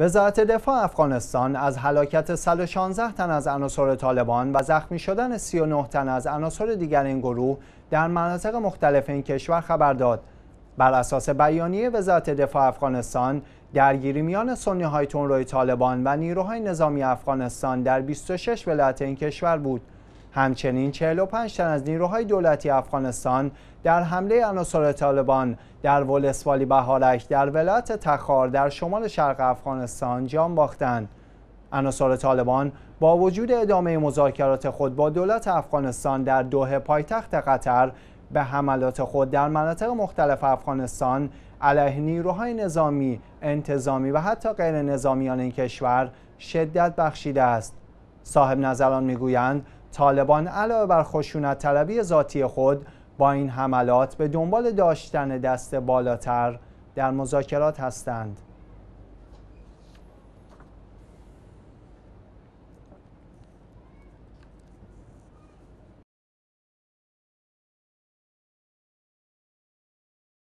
وزارت دفاع افغانستان از هلاکت 116 تن از عناصر طالبان و زخمی شدن 39 تن از عناصر دیگر این گروه در مناطق مختلف این کشور خبر داد. بر اساس بیانیه وزارت دفاع افغانستان، درگیری میان سنی های روی طالبان و نیروهای نظامی افغانستان در 26 ولایت این کشور بود. همچنین 45 تن از نیروهای دولتی افغانستان در حمله عناصر طالبان در ولسوالی بهارک در ولایت تخار در شمال شرق افغانستان جان باختند. عناصر طالبان با وجود ادامه مذاکرات خود با دولت افغانستان در دوه پایتخت قطر به حملات خود در مناطق مختلف افغانستان علیه نیروهای نظامی، انتظامی و حتی غیر نظامیان این کشور شدت بخشیده است. صاحب نظران میگویند طالبان علاوه بر خشونت طلبی ذاتی خود با این حملات به دنبال داشتن دست بالاتر در مذاکرات هستند